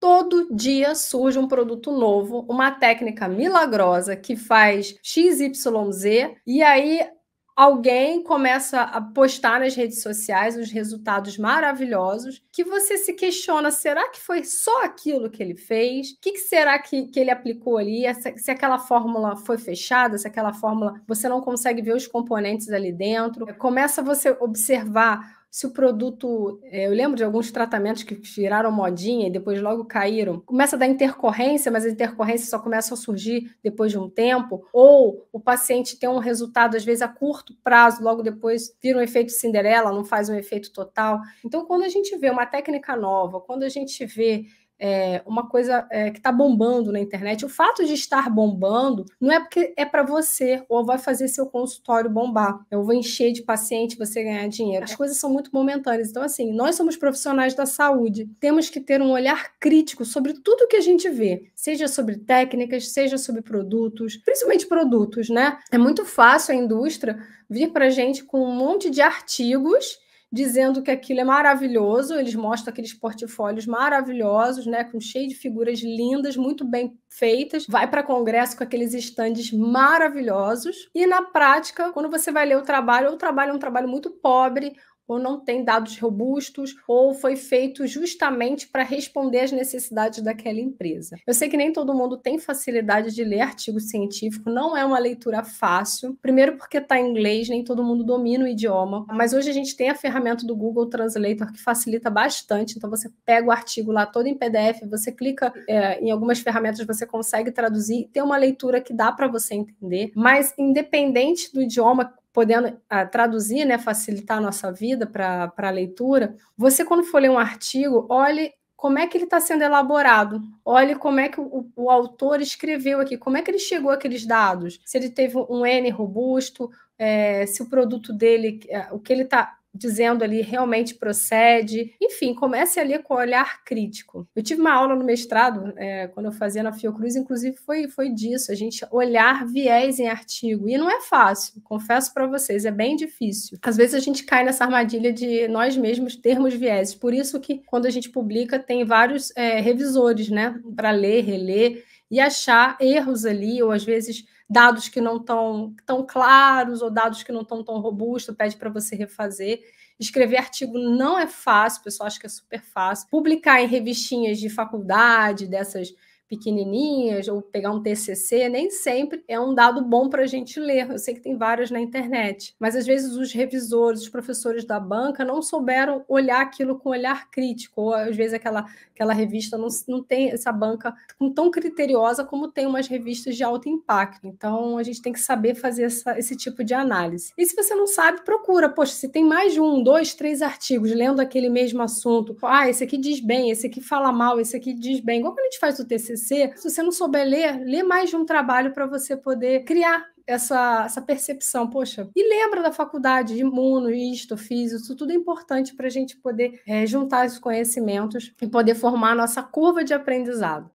Todo dia surge um produto novo, uma técnica milagrosa que faz XYZ, e aí alguém começa a postar nas redes sociais os resultados maravilhosos que você se questiona: será que foi só aquilo que ele fez? O que, será que, que ele aplicou ali? Essa, se aquela fórmula foi fechada, se aquela fórmula você não consegue ver os componentes ali dentro. Começa você observar se o produto. Eh, eu lembro de alguns tratamentos que viraram modinha e depois logo caíram. Começa a dar intercorrência, mas a intercorrência só começa a surgir depois de um tempo. Ou o paciente tem um resultado, às vezes, a curto prazo, logo depois vira um efeito Cinderela, não faz um efeito total. Então, quando a gente vê uma técnica nova, quando a gente vê é, uma coisa é, que está bombando na internet. O fato de estar bombando não é porque é para você ou vai fazer seu consultório bombar. Eu vou encher de paciente, você ganhar dinheiro. As coisas são muito momentâneas. Então, assim, nós somos profissionais da saúde. Temos que ter um olhar crítico sobre tudo que a gente vê, seja sobre técnicas, seja sobre produtos, principalmente produtos, né? É muito fácil a indústria vir para gente com um monte de artigos dizendo que aquilo é maravilhoso, eles mostram aqueles portfólios maravilhosos, né, com cheio de figuras lindas, muito bem feitas, vai para congresso com aqueles estandes maravilhosos, e na prática, quando você vai ler o trabalho, o trabalho é um trabalho muito pobre, ou não tem dados robustos, ou foi feito justamente para responder às necessidades daquela empresa. Eu sei que nem todo mundo tem facilidade de ler artigo científico, não é uma leitura fácil. Primeiro, porque está em inglês, nem todo mundo domina o idioma, mas hoje a gente tem a ferramenta do Google Translator que facilita bastante. Então, você pega o artigo lá todo em PDF, você clica é, em algumas ferramentas, você consegue traduzir, tem uma leitura que dá para você entender, mas independente do idioma, podendo ah, traduzir, né, facilitar a nossa vida para a leitura, você, quando for ler um artigo, olhe como é que ele está sendo elaborado. Olhe como é que o, o, autor escreveu aqui, como é que ele chegou àqueles dados. Se ele teve um N robusto, é, se o produto dele, eh, o que ele está dizendo ali realmente procede. Enfim, comece ali com o olhar crítico. Eu tive uma aula no mestrado, é, quando eu fazia na Fiocruz, inclusive foi, foi disso, a gente olhar viés em artigo. E não é fácil, confesso para vocês, é bem difícil. Às vezes a gente cai nessa armadilha de nós mesmos termos viéses. Por isso que quando a gente publica, tem vários é, revisores, né, para ler, reler e achar erros ali, ou às vezes dados que não estão tão claros ou dados que não estão tão robustos, pede para você refazer. Escrever artigo não é fácil, o pessoal acha que é super fácil. Publicar em revistinhas de faculdade, dessas pequenininhas ou pegar um TCC, nem sempre é um dado bom para a gente ler. Eu sei que tem várias na internet, mas às vezes os revisores, os professores da banca não souberam olhar aquilo com olhar crítico, ou às vezes aquela, aquela revista não, não tem essa banca tão criteriosa como tem umas revistas de alto impacto. Então a gente tem que saber fazer essa, esse tipo de análise. E se você não sabe, procura. Poxa, se tem mais de um, dois, três artigos lendo aquele mesmo assunto, ah, esse aqui diz bem, esse aqui fala mal, esse aqui diz bem, igual que a gente faz o TCC ser, Se você não souber ler, lê mais de um trabalho para você poder criar essa, essa percepção, poxa, e lembra da faculdade de imuno, isto, físico, isso tudo é importante para a gente poder é, juntar os conhecimentos e poder formar a nossa curva de aprendizado.